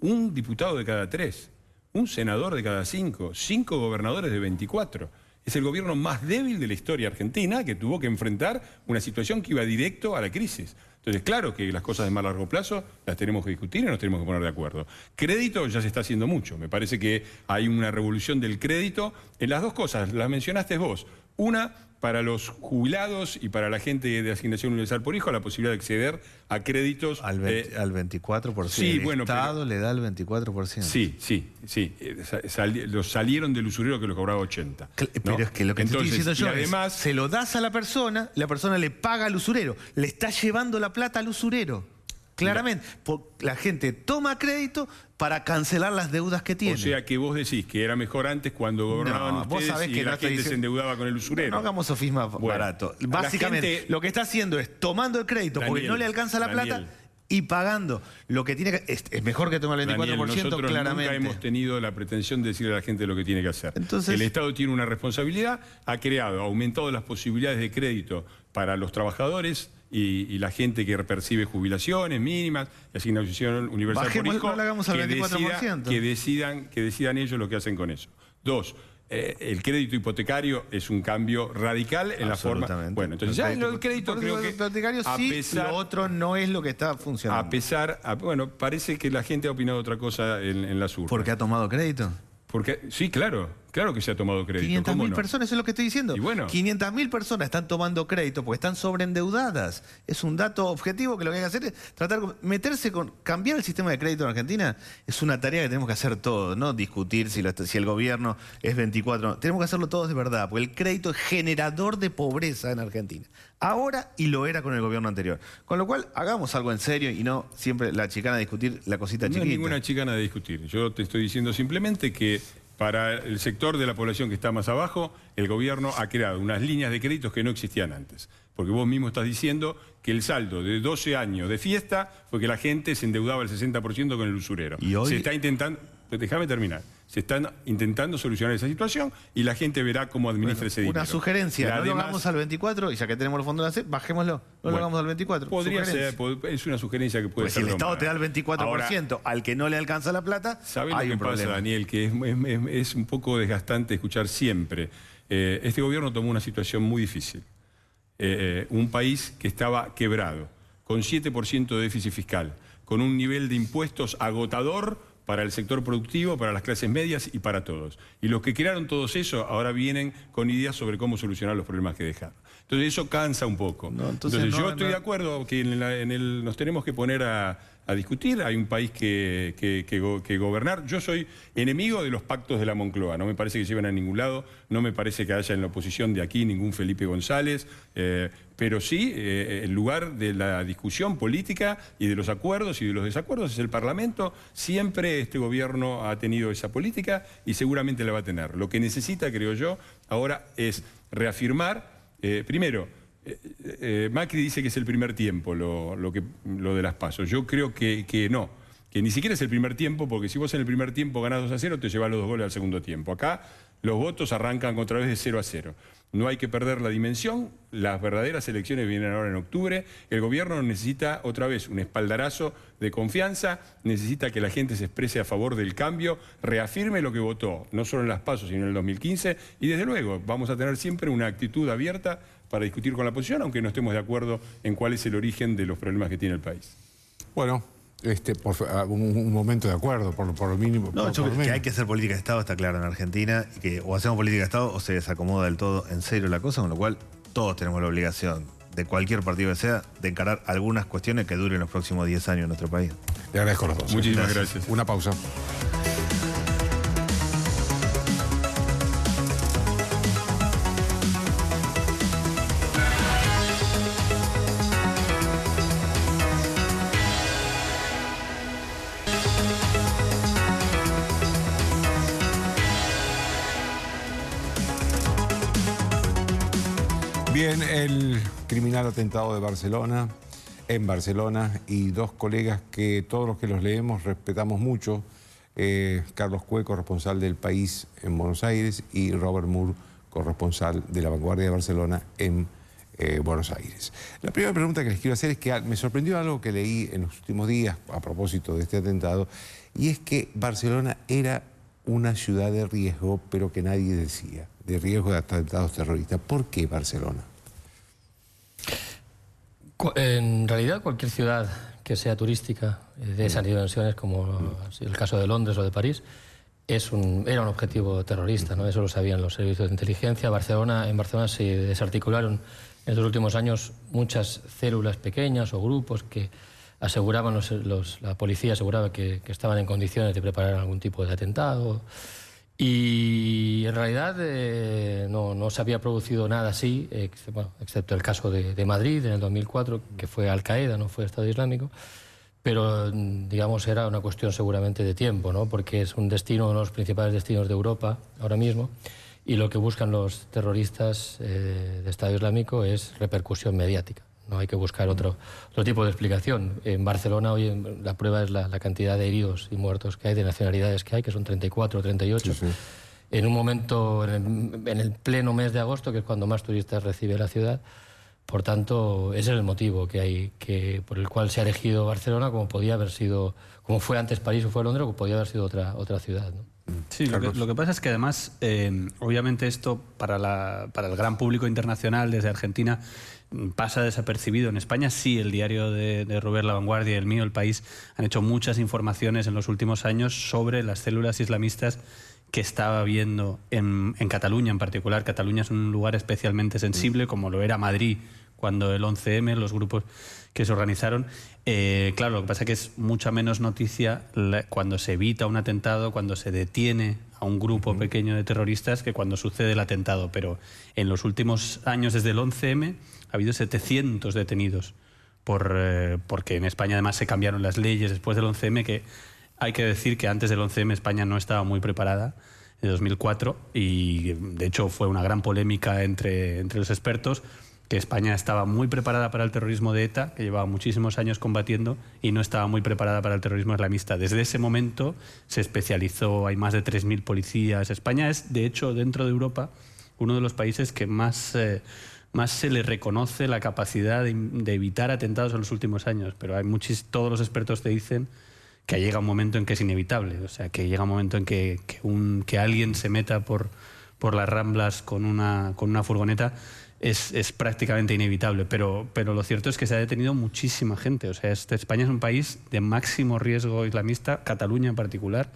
Un diputado de cada tres, un senador de cada cinco, cinco gobernadores de 24. Es el gobierno más débil de la historia argentina que tuvo que enfrentar una situación que iba directo a la crisis. Entonces, claro que las cosas de más largo plazo las tenemos que discutir y nos tenemos que poner de acuerdo. Crédito ya se está haciendo mucho. Me parece que hay una revolución del crédito en las dos cosas. Las mencionaste vos. Una, para los jubilados y para la gente de asignación universal por hijo la posibilidad de acceder a créditos. Al, eh, al 24%. Sí, bueno, Estado le da el 24%. Sí, sí, sí. Eh, salieron del usurero que lo cobraba 80. Pero es que lo que estoy diciendo yo además, se lo das a la persona, la persona le paga al usurero, le está llevando la plata al usurero. Claramente, la gente toma crédito para cancelar las deudas que tiene. O sea que vos decís que era mejor antes cuando gobernaban vos y que la gente se endeudaba con el usurero. No, hagamos sofisma barato. Básicamente, lo que está haciendo es tomando el crédito porque no le alcanza la plata y pagando lo que tiene que... Es, mejor que tomar el 24%, Daniel, nosotros Nunca hemos tenido la pretensión de decirle a la gente lo que tiene que hacer. Entonces, el Estado tiene una responsabilidad, ha creado, ha aumentado las posibilidades de crédito para los trabajadores y, la gente que percibe jubilaciones mínimas y asignación universal por hijo, que, decidan, que decidan ellos lo que hacen con eso. Dos, eh, el crédito hipotecario es un cambio radical en la forma. Bueno, entonces ya el crédito hipotecario sí, lo otro no es lo que está funcionando. A pesar, bueno, parece que la gente ha opinado otra cosa en, la sur. ¿Porque ha tomado crédito? Porque sí, claro. Claro que se ha tomado crédito. 500.000 personas, eso es lo que estoy diciendo. 500.000 personas están tomando crédito porque están sobreendeudadas. Es un dato objetivo que lo que hay que hacer es tratar de meterse con cambiar el sistema de crédito en Argentina es una tarea que tenemos que hacer todos, no discutir si, el gobierno es 24, tenemos que hacerlo todos de verdad, porque el crédito es generador de pobreza en Argentina. Ahora y lo era con el gobierno anterior. Con lo cual, hagamos algo en serio y no siempre la chicana de discutir la cosita chiquita. No hay ninguna chicana de discutir. Yo te estoy diciendo simplemente que para el sector de la población que está más abajo, el gobierno ha creado unas líneas de créditos que no existían antes. Porque vos mismo estás diciendo que el saldo de 12 años de fiesta fue que la gente se endeudaba el 60% con el usurero. ¿Y Se está intentando déjame terminar. Se están intentando solucionar esa situación y la gente verá cómo administra ese dinero. Una sugerencia, no lo hagamos al 24 y ya que tenemos los fondos de la bajémoslo, no lo hagamos al 24. es una sugerencia que puede pues ser. Si el Estado te da el 24%, ¿eh? al que no le alcanza la plata, hay un pasa, problema? Daniel? Que es, un poco desgastante escuchar siempre. Eh, este gobierno tomó una situación muy difícil. Eh, un país que estaba quebrado, con 7% de déficit fiscal, con un nivel de impuestos agotador para el sector productivo, para las clases medias y para todos. Y los que crearon todo eso ahora vienen con ideas sobre cómo solucionar los problemas que dejaron. Entonces eso cansa un poco. entonces, yo estoy de acuerdo que nos tenemos que poner a a discutir, hay un país que, que, gobernar. Yo soy enemigo de los pactos de la Moncloa, no me parece que lleven a ningún lado, no me parece que haya en la oposición de aquí ningún Felipe González, eh, pero sí en eh, el lugar de la discusión política y de los acuerdos y de los desacuerdos es el Parlamento. Siempre este gobierno ha tenido esa política y seguramente la va a tener. Lo que necesita, creo yo, ahora es reafirmar, eh, primero, eh, eh, Macri dice que es el primer tiempo lo, que, lo de las pasos. Yo creo que, que, no, que ni siquiera es el primer tiempo, porque si vos en el primer tiempo ganás 2 a 0, te llevas los dos goles al segundo tiempo. Acá los votos arrancan otra vez de 0 a 0. No hay que perder la dimensión, las verdaderas elecciones vienen ahora en octubre, el gobierno necesita otra vez un espaldarazo de confianza, necesita que la gente se exprese a favor del cambio, reafirme lo que votó, no solo en las pasos, sino en el 2015, y desde luego vamos a tener siempre una actitud abierta para discutir con la oposición, aunque no estemos de acuerdo en cuál es el origen de los problemas que tiene el país. Bueno, este, por, ah, un, momento de acuerdo, por, lo mínimo. No, que hay que hacer política de Estado, está claro en Argentina, y que o hacemos política de Estado o se desacomoda del todo en serio la cosa, con lo cual todos tenemos la obligación de cualquier partido que sea, de encarar algunas cuestiones que duren los próximos 10 años en nuestro país. Le agradezco a los dos. ¿eh? Muchísimas gracias. Una pausa. atentado de Barcelona, en Barcelona, y dos colegas que todos los que los leemos respetamos mucho, eh, Carlos Cue, corresponsal del país en Buenos Aires, y Robert Moore, corresponsal de la vanguardia de Barcelona en eh, Buenos Aires. La primera pregunta que les quiero hacer es que ah, me sorprendió algo que leí en los últimos días a propósito de este atentado, y es que Barcelona era una ciudad de riesgo, pero que nadie decía, de riesgo de atentados terroristas. ¿Por qué Barcelona? En realidad, cualquier ciudad que sea turística eh, de esas mm. dimensiones, como mm. el caso de Londres o de París, es un, era un objetivo terrorista, ¿no? Mm. eso lo sabían los servicios de inteligencia. Barcelona, en Barcelona se desarticularon en los últimos años muchas células pequeñas o grupos que aseguraban, los, la policía aseguraba que estaban en condiciones de preparar algún tipo de atentado. Y en realidad eh, no, se había producido nada así, excepto el caso de, Madrid en el 2004, que fue Al Qaeda, no fue Estado Islámico. Pero, mm, digamos, era una cuestión seguramente de tiempo, ¿no? porque es un destino, uno de los principales destinos de Europa ahora mismo, y lo que buscan los terroristas eh, de Estado Islámico es repercusión mediática no hay que buscar otro, otro tipo de explicación. En Barcelona hoy la prueba es la, cantidad de heridos y muertos que hay, de nacionalidades que hay, que son 34 o 38. En un momento, en el, pleno mes de agosto, que es cuando más turistas recibe la ciudad, por tanto, ese es el motivo que hay, que, por el cual se ha elegido Barcelona como podía haber sido, como fue antes París o fue Londres, como podía haber sido otra, otra ciudad. Sí, lo que, pasa es que además, eh, obviamente esto para, para el gran público internacional desde Argentina pasa desapercibido en España. Sí, el diario de, Robert La Vanguardia y el mío, El País, han hecho muchas informaciones en los últimos años sobre las células islamistas que estaba viendo en, Cataluña en particular. Cataluña es un lugar especialmente sensible, mm. como lo era Madrid cuando el 11M, los grupos que se organizaron. Eh, claro, lo que pasa es que es mucha menos noticia cuando se evita un atentado, cuando se detiene a un grupo pequeño de terroristas que cuando sucede el atentado. Pero en los últimos años, desde el 11M, ha habido 700 detenidos, por, eh, porque en España además se cambiaron las leyes después del 11M, que hay que decir que antes del 11M España no estaba muy preparada en 2004 y de hecho fue una gran polémica entre, entre los expertos que España estaba muy preparada para el terrorismo de ETA, que llevaba muchísimos años combatiendo, y no estaba muy preparada para el terrorismo islamista. Desde ese momento se especializó, hay más de 3.000 policías. España es, de hecho, dentro de Europa, uno de los países que más eh, más se le reconoce la capacidad de, evitar atentados en los últimos años, pero hay todos los expertos te dicen que llega un momento en que es inevitable, o sea, que llega un momento en que, alguien se meta por, las ramblas con una, furgoneta es, prácticamente inevitable, pero, lo cierto es que se ha detenido muchísima gente, o sea, este, España es un país de máximo riesgo islamista, Cataluña en particular,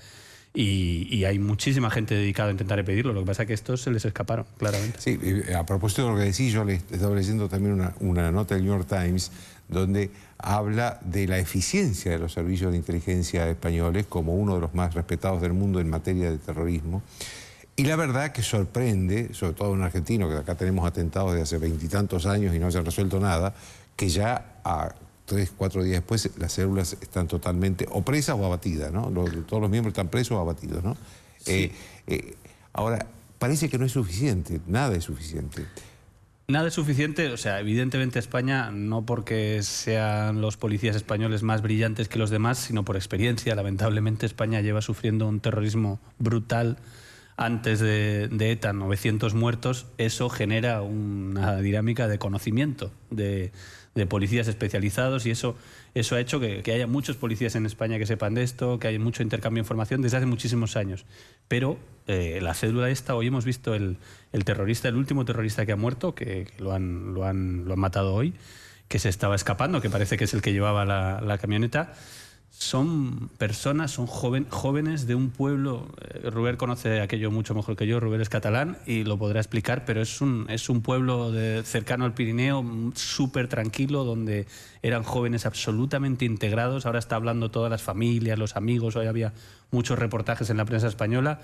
y, hay muchísima gente dedicada a intentar pedirlo. Lo que pasa es que estos se les escaparon, claramente. Sí, eh, a propósito de lo que decís, yo les estaba leyendo también una, nota del New York Times donde habla de la eficiencia de los servicios de inteligencia españoles como uno de los más respetados del mundo en materia de terrorismo. Y la verdad que sorprende, sobre todo un argentino, que acá tenemos atentados de hace veintitantos años y no se ha resuelto nada, que ya ha tres, cuatro días después, las células están totalmente o o abatidas, ¿no? todos los miembros están presos o abatidos, ¿no? Eh, eh, ahora, parece que no es suficiente, nada es suficiente. Nada es suficiente, o sea, evidentemente España, no porque sean los policías españoles más brillantes que los demás, sino por experiencia. Lamentablemente España lleva sufriendo un terrorismo brutal antes de, ETA, 900 muertos, eso genera una dinámica de conocimiento, de, policías especializados y eso, eso ha hecho que, haya muchos policías en España que sepan de esto, que haya mucho intercambio de información desde hace muchísimos años. Pero eh, la cédula esta, hoy hemos visto el, el, terrorista, el último terrorista que ha muerto, que, lo, han, lo, han, lo, han, matado hoy, que se estaba escapando, que parece que es el que llevaba la, la camioneta son personas, son jóvenes de un pueblo. Eh, Rubén conoce aquello mucho mejor que yo, Rubén es catalán y lo podrá explicar, pero es un, pueblo cercano al Pirineo, mm, súper tranquilo, donde eran jóvenes absolutamente integrados. Ahora está hablando todas las familias, los amigos, hoy había muchos reportajes en la prensa española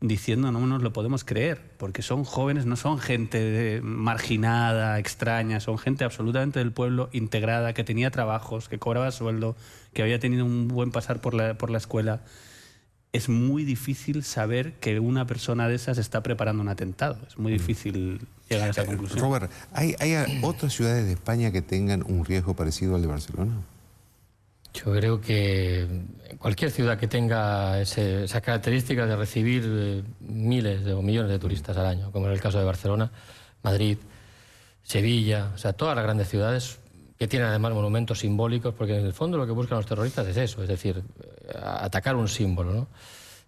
diciendo no nos lo podemos creer, porque son jóvenes, no son gente eh, marginada, extraña, son gente absolutamente del pueblo, integrada, que tenía trabajos, que cobraba sueldo, que había tenido un buen pasar por la, por la escuela. Es muy difícil saber que una persona de esas está preparando un atentado. Es muy mm. difícil llegar a esa eh, conclusión. Robert, ¿hay, hay otras ciudades de España que tengan un riesgo parecido al de Barcelona? Yo creo que cualquier ciudad que tenga esa característica características de recibir eh, miles o millones de turistas al año, como en el caso de Barcelona, Madrid, Sevilla, o sea, todas las grandes ciudades que tienen además monumentos simbólicos, porque en el fondo lo que buscan los terroristas es eso, es decir, eh, atacar un símbolo.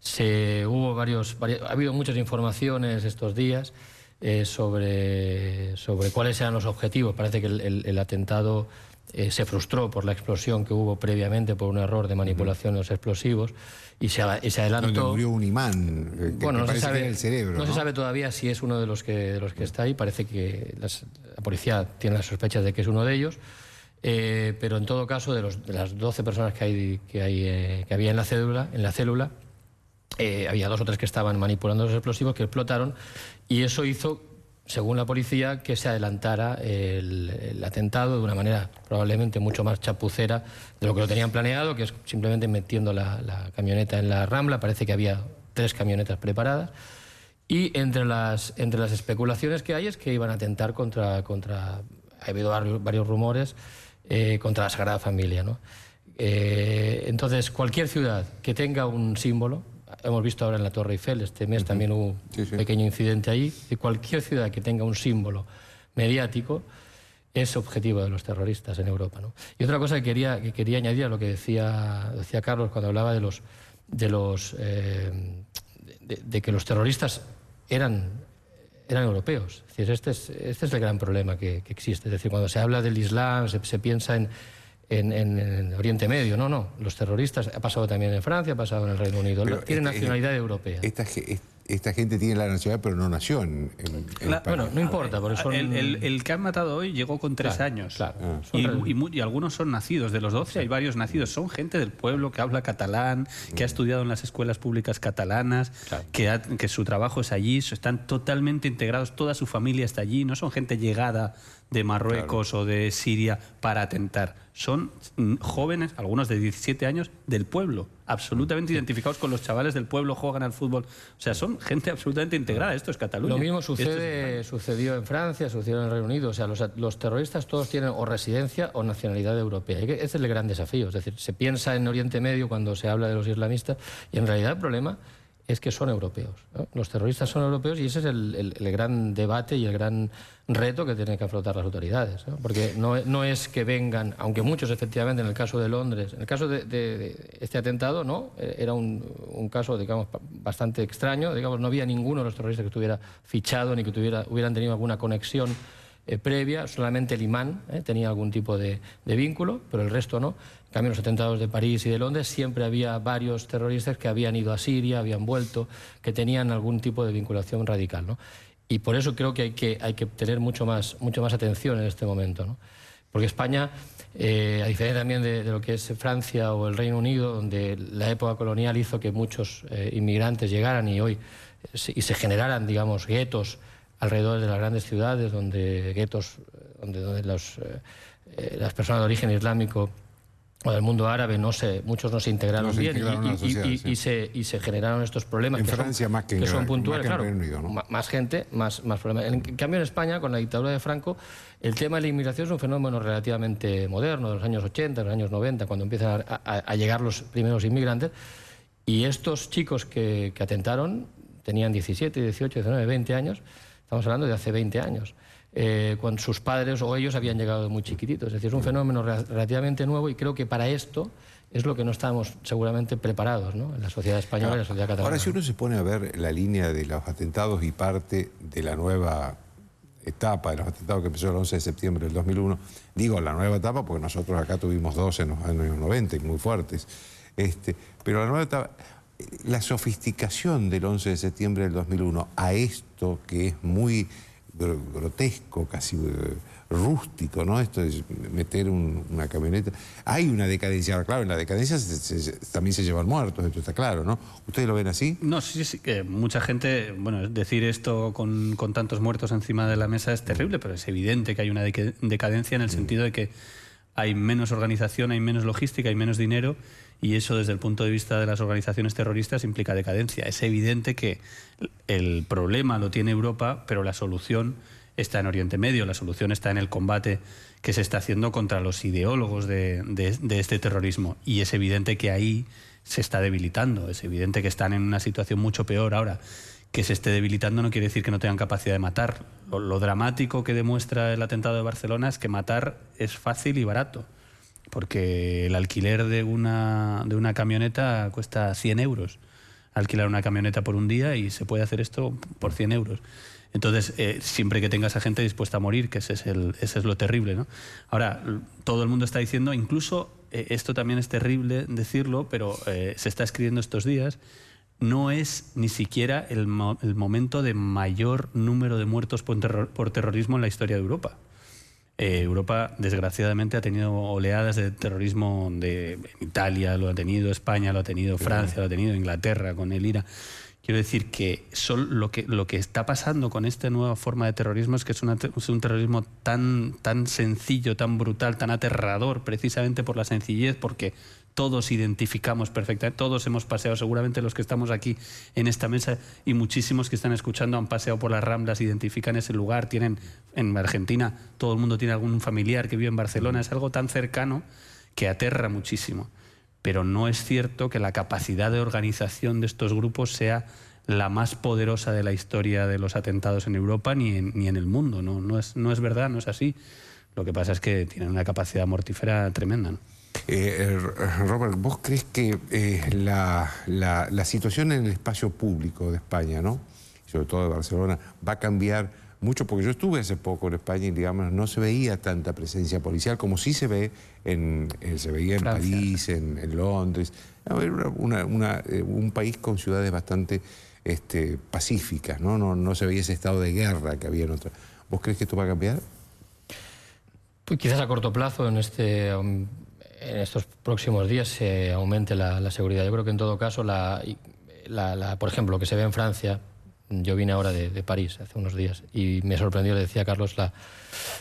Se, hubo varios, ha habido muchas informaciones estos días eh, sobre, sobre cuáles sean los objetivos. Parece que el atentado eh, se frustró por la explosión que hubo previamente por un error de manipulación de los explosivos y se, adelantó. murió un imán eh, que, bueno, no se sabe, el cerebro. No, se sabe todavía si es uno de los que, los que está ahí. Parece que la policía tiene las sospechas de que es uno de ellos. Eh, pero en todo caso, de, las 12 personas que, hay, que, había en la célula, en la célula había dos o tres que estaban manipulando los explosivos que explotaron y eso hizo según la policía, que se adelantara el, atentado de una manera probablemente mucho más chapucera de lo que lo tenían planeado, que es simplemente metiendo la, camioneta en la rambla. Parece que había tres camionetas preparadas. Y entre las, entre las especulaciones que hay es que iban a atentar contra, contra ha habido varios rumores, eh, contra la Sagrada Familia. Eh, entonces, cualquier ciudad que tenga un símbolo, hemos visto ahora en la Torre Eiffel, este mes también hubo un pequeño incidente ahí, y cualquier ciudad que tenga un símbolo mediático es objetivo de los terroristas en Europa. Y otra cosa que quería, que quería añadir a lo que decía, decía Carlos cuando hablaba de los de los eh, de, que los terroristas eran eran europeos. Es este es, este es el gran problema que, existe. Es decir, cuando se habla del Islam, se, se piensa en, en, en, Oriente Medio, no, no. Los terroristas, ha pasado también en Francia, ha pasado en el Reino Unido. tiene tienen este, nacionalidad europea. Esta, esta, gente tiene la nacionalidad, pero no nació en, en Bueno, no importa. por eso... el, el, que han matado hoy llegó con tres años. Claro. Ah. Y, algunos son nacidos, de los 12 hay varios nacidos. Son gente del pueblo que habla catalán, que ha mm. estudiado en las escuelas públicas catalanas, que, que su trabajo es allí, están totalmente integrados, toda su familia está allí, no son gente llegada de Marruecos o de Siria para atentar. Son mm, jóvenes, algunos de 17 años, del pueblo, absolutamente identificados con los chavales del pueblo, juegan al fútbol. O sea, son gente absolutamente integrada. Esto es Cataluña. Lo mismo sucede, sucedió en Francia, sucedió en el Reino Unido. O sea, los, los, terroristas todos tienen o residencia o nacionalidad europea. Ese es el gran desafío. Es decir, se piensa en Oriente Medio cuando se habla de los islamistas y en realidad el problema es que son europeos. Los terroristas son europeos y ese es el, gran debate y el gran reto que tienen que afrontar las autoridades. Porque no, es que vengan, aunque muchos efectivamente en el caso de Londres, en el caso de, este atentado, no eh, era un, caso digamos, bastante extraño, digamos, no había ninguno de los terroristas que estuviera fichado ni que tuviera, hubieran tenido alguna conexión eh, previa, solamente el imán eh, tenía algún tipo de, vínculo, pero el resto no. En cambio, en los atentados de París y de Londres siempre había varios terroristas que habían ido a Siria, habían vuelto, que tenían algún tipo de vinculación radical. ¿no? Y por eso creo que hay que, tener mucho más, mucho más atención en este momento. Porque España, eh, a diferencia también de, lo que es Francia o el Reino Unido, donde la época colonial hizo que muchos inmigrantes llegaran y hoy y se generaran, digamos, guetos alrededor de las grandes ciudades, donde guetos, donde, donde eh, eh, las personas de origen islámico o del mundo árabe, no se, muchos no se integraron bien y, se, generaron estos problemas. que son, más puntuales, más Más gente, más, más problemas. En cambio, en España, con la dictadura de Franco, el tema de la inmigración es un fenómeno relativamente moderno, de los años 80, de los años 90, cuando empiezan a, llegar los primeros inmigrantes. Y estos chicos que, que atentaron tenían 17, 18, 19, 20 años Estamos hablando de hace 20 años. Eh, cuando sus padres o ellos habían llegado muy chiquititos. Es decir, es un fenómeno relativamente nuevo y creo que para esto es lo que no estábamos seguramente preparados ¿no? en la sociedad española y la sociedad catalana. Ahora, si uno se pone a ver la línea de los atentados y parte de la nueva etapa de los atentados que empezó el 11 de septiembre del 2001, digo la nueva etapa porque nosotros acá tuvimos dos en los años 90 y muy fuertes, este, pero la nueva etapa la sofisticación del 11 de septiembre del 2001 a esto que es muy grotesco, casi eh, rústico, ¿no? Esto es meter una camioneta. Hay una decadencia, claro, en la decadencia también se llevan muertos, esto está claro, ¿no? ¿Ustedes lo ven así? No, sí, sí, que mucha gente, bueno, decir esto con, tantos muertos encima de la mesa es terrible, pero es evidente que hay una decadencia en el mm. sentido de que hay menos organización, hay menos logística, hay menos dinero y eso desde el punto de vista de las organizaciones terroristas implica decadencia. Es evidente que el problema lo tiene Europa, pero la solución está en Oriente Medio, la solución está en el combate que se está haciendo contra los ideólogos de, este terrorismo y es evidente que ahí se está debilitando, es evidente que están en una situación mucho peor ahora que se esté debilitando no quiere decir que no tengan capacidad de matar. lo, dramático que demuestra el atentado de Barcelona es que matar es fácil y barato porque el alquiler de una, de una camioneta cuesta 100 euros. Alquilar una camioneta por un día y se puede hacer esto por 100 euros. Entonces, eh, siempre que tengas a gente dispuesta a morir, que ese es, el, ese es lo terrible. ¿no? Ahora, todo el mundo está diciendo, incluso eh, esto también es terrible decirlo, pero eh, se está escribiendo estos días, no es ni siquiera el, el momento de mayor número de muertos por terrorismo en la historia de Europa. Eh, Europa desgraciadamente ha tenido oleadas de terrorismo de Italia lo ha tenido, España lo ha tenido, Francia lo ha tenido, Inglaterra con el IRA. Quiero decir que, solo lo, que está pasando con esta nueva forma de terrorismo es que es, un terrorismo tan, tan sencillo, tan brutal, tan aterrador, precisamente por la sencillez, porque todos identificamos perfectamente, todos hemos paseado, seguramente los que estamos aquí en esta mesa y muchísimos que están escuchando han paseado por las Ramblas, identifican ese lugar, tienen en Argentina, todo el mundo tiene algún familiar que vive en Barcelona, es algo tan cercano que aterra muchísimo. Pero no es cierto que la capacidad de organización de estos grupos sea la más poderosa de la historia de los atentados en Europa ni en, ni en el mundo. No, no, es, no es verdad, no es así. Lo que pasa es que tienen una capacidad mortífera tremenda. Eh, eh, Robert, ¿vos crees que eh, la, situación en el espacio público de España, ¿no? sobre todo de Barcelona, va a cambiar mucho? Porque yo estuve hace poco en España y, digamos, no se veía tanta presencia policial como sí se ve en, eh, se veía en París, en, Londres. una, un país con ciudades bastante este, pacíficas, ¿no? ¿no? No se veía ese estado de guerra que había en otras. ¿Vos crees que esto va a cambiar? Pues quizás a corto plazo, en este en estos próximos días se aumente la, seguridad. Yo creo que en todo caso, la, por ejemplo, lo que se ve en Francia, yo vine ahora de, París hace unos días y me sorprendió, le decía Carlos, la,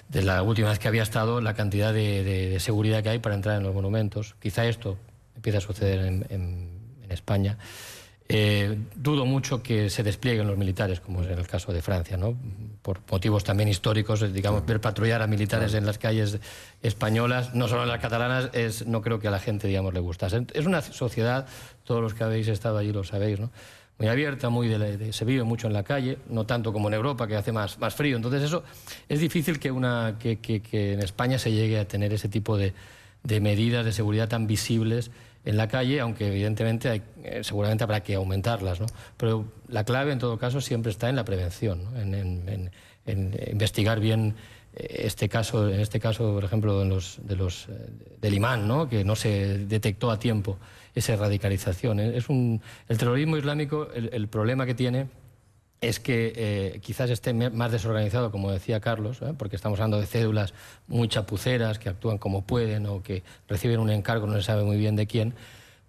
de la última vez que había estado, la cantidad de, seguridad que hay para entrar en los monumentos. Quizá esto empieza a suceder en, en España. Eh, dudo mucho que se desplieguen los militares, como es en el caso de Francia, por motivos también históricos, eh, digamos, ver patrullar a militares en las calles españolas, no solo en las catalanas, es, no creo que a la gente digamos, le gustase. Es una sociedad, todos los que habéis estado allí lo sabéis, muy abierta, muy se vive mucho en la calle, no tanto como en Europa, que hace más, más frío. Entonces eso es difícil que, una, que, en España se llegue a tener ese tipo de, de medidas de seguridad tan visibles en la calle, aunque evidentemente hay, eh, seguramente habrá que aumentarlas. Pero la clave, en todo caso, siempre está en la prevención, en, investigar bien eh, este caso, en este caso, por ejemplo, de los, de eh, del imán, que no se detectó a tiempo esa radicalización. Es un, el terrorismo islámico, el problema que tiene es que eh, quizás esté más desorganizado, como decía Carlos, ¿eh? porque estamos hablando de cédulas muy chapuceras que actúan como pueden o que reciben un encargo, no se sabe muy bien de quién,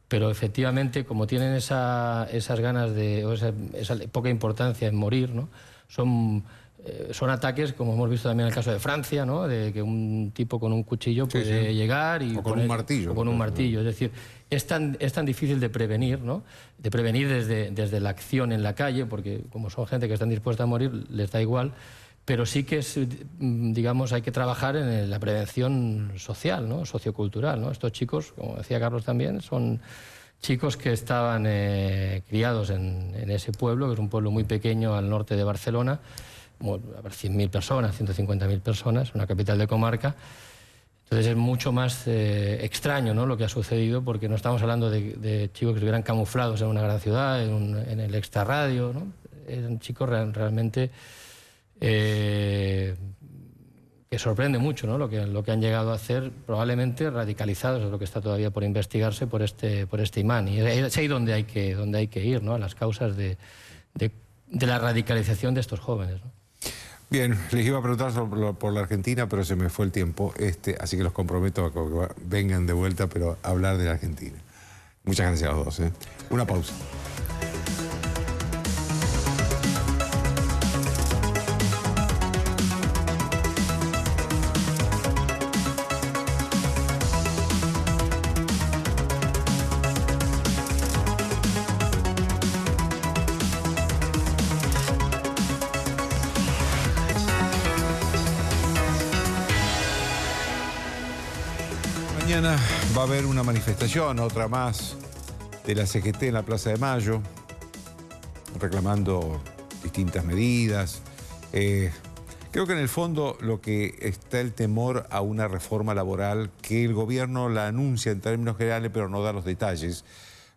pero efectivamente, como tienen esas ganas de, o esa, esa, poca importancia en morir, ¿no? son eh, son ataques, como hemos visto también en el caso de Francia, de que un tipo con un cuchillo puede llegar y... con un martillo. Es decir, es tan, difícil de prevenir, ¿no? de prevenir desde, la acción en la calle, porque como son gente que están dispuesta a morir, les da igual pero sí que mm, digamos hay que trabajar en la prevención social, ¿no? sociocultural. Estos chicos, como decía Carlos también, son chicos que estaban eh, criados en, en, ese pueblo, que es un pueblo muy pequeño al norte de Barcelona, 100.000 personas, 150.000 personas, una capital de comarca. Entonces es mucho más eh, extraño lo que ha sucedido porque no estamos hablando de, chicos que estuvieran camuflados en una gran ciudad, en, el extrarradio. ¿no? Eran chicos realmente eh, que sorprende mucho lo, que, han llegado a hacer, probablemente radicalizados, es lo que está todavía por investigarse por este, este imán. Y es ahí donde hay que, ir, ¿no? a las causas de, de la radicalización de estos jóvenes. Bien, les iba a preguntar por la Argentina, pero se me fue el tiempo, este, así que los comprometo a que vengan de vuelta, pero a hablar de la Argentina. Muchas gracias a los dos. ¿eh? Una pausa. va a haber una manifestación, otra más, de la CGT en la Plaza de Mayo, reclamando distintas medidas. Eh, creo que en el fondo lo que está el temor a una reforma laboral que el gobierno la anuncia en términos generales, pero no da los detalles.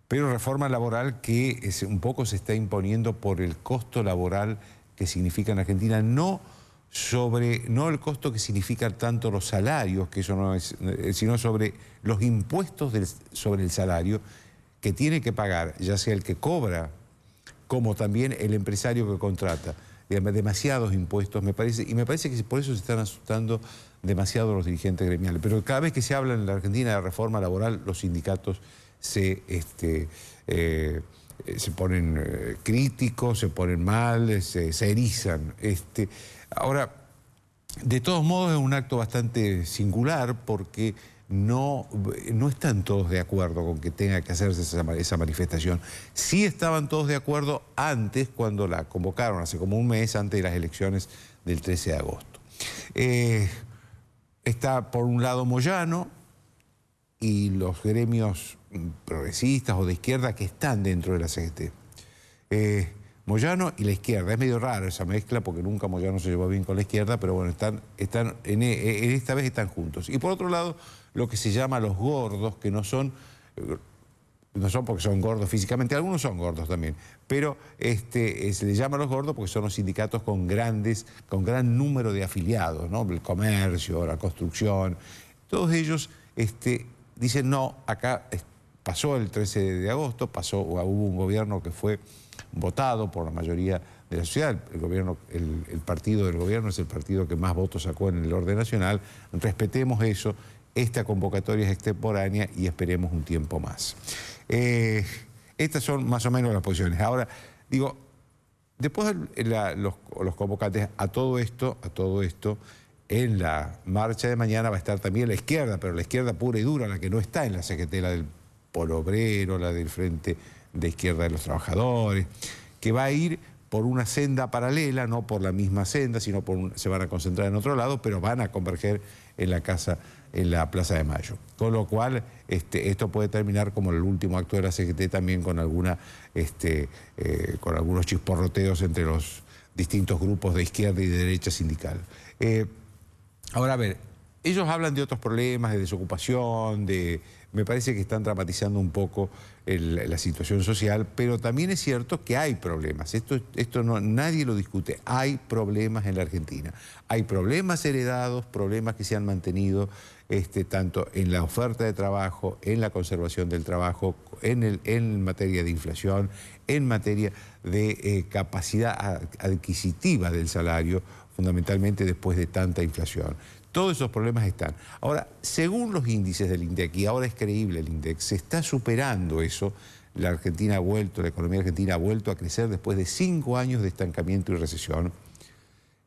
Pero reforma laboral que un poco se está imponiendo por el costo laboral que significa en Argentina, no sobre no el costo que significa tanto los salarios, que eso no eh, sino sobre los impuestos sobre el salario que tiene que pagar, ya sea el que cobra, como también el empresario que contrata. Demasiados impuestos, me parece, y me parece que por eso se están asustando demasiado los dirigentes gremiales. Pero cada vez que se habla en la Argentina de reforma laboral, los sindicatos se, este, eh, se ponen eh, críticos, se ponen mal, se, erizan. Este, Ahora, de todos modos es un acto bastante singular porque no, no están todos de acuerdo con que tenga que hacerse esa, manifestación. Sí estaban todos de acuerdo antes cuando la convocaron, hace como un mes antes de las elecciones del 13 de agosto. Eh, está por un lado Moyano y los gremios progresistas o de izquierda que están dentro de la CGT. Eh, Moyano y la izquierda. Es medio raro esa mezcla porque nunca Moyano se llevó bien con la izquierda, pero bueno, están, están en, e, e, esta vez están juntos. Y por otro lado, lo que se llama los gordos, que no son eh, no son porque son gordos físicamente, algunos son gordos también, pero este, eh, se les llama los gordos porque son los sindicatos con grandes, con gran número de afiliados, ¿no? El comercio, la construcción, todos ellos este, dicen, no, acá Pasó el 13 de agosto, pasó, hubo un gobierno que fue votado por la mayoría de la sociedad. El, gobierno, el, partido del gobierno es el partido que más votos sacó en el orden nacional. Respetemos eso. Esta convocatoria es extemporánea y esperemos un tiempo más. Eh, estas son más o menos las posiciones. Ahora, digo, después eh, la, los, convocantes a todo esto, a todo esto, en la marcha de mañana va a estar también la izquierda, pero la izquierda pura y dura, la que no está en la secretaría del por obrero, la del Frente de Izquierda de los Trabajadores, que va a ir por una senda paralela, no por la misma senda, sino se van a concentrar en otro lado, pero van a converger en la casa, en la Plaza de Mayo. Con lo cual, este, esto puede terminar como el último acto de la CGT también con alguna, este, eh, con algunos chisporroteos entre los distintos grupos de izquierda y de derecha sindical. Eh, ahora a ver, ellos hablan de otros problemas, de desocupación, de me parece que están dramatizando un poco la situación social, pero también es cierto que hay problemas. Esto, esto no, nadie lo discute. Hay problemas en la Argentina. Hay problemas heredados, problemas que se han mantenido este, tanto en la oferta de trabajo, en la conservación del trabajo, en, el, en materia de inflación, en materia de eh, capacidad adquisitiva del salario, fundamentalmente después de tanta inflación. Todos esos problemas están. Ahora, según los índices del INDEC, y ahora es creíble el INDEC, se está superando eso. La Argentina ha vuelto, la economía argentina ha vuelto a crecer después de cinco años de estancamiento y recesión.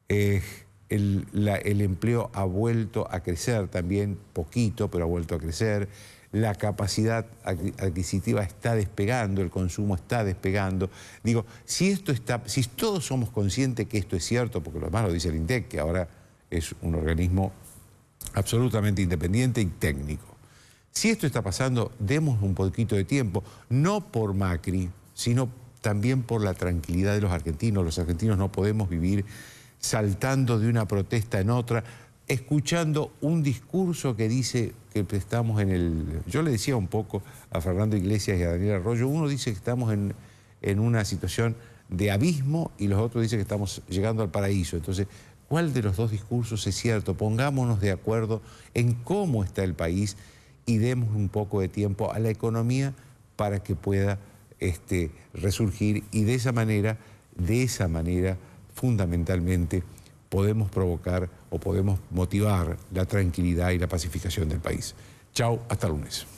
Eh, el, el, empleo ha vuelto a crecer también, poquito, pero ha vuelto a crecer. La capacidad adquisitiva está despegando, el consumo está despegando. Digo, si esto está, si todos somos conscientes que esto es cierto, porque lo demás lo dice el INDEC, que ahora es un organismo absolutamente independiente y técnico. Si esto está pasando, demos un poquito de tiempo, no por Macri, sino también por la tranquilidad de los argentinos. Los argentinos no podemos vivir saltando de una protesta en otra, escuchando un discurso que dice que estamos en el... Yo le decía un poco a Fernando Iglesias y a Daniel Arroyo, uno dice que estamos en, una situación de abismo y los otros dicen que estamos llegando al paraíso. Entonces, ¿Cuál de los dos discursos es cierto? Pongámonos de acuerdo en cómo está el país y demos un poco de tiempo a la economía para que pueda este, resurgir y de esa manera, de esa manera fundamentalmente podemos provocar o podemos motivar la tranquilidad y la pacificación del país. Chao, hasta lunes.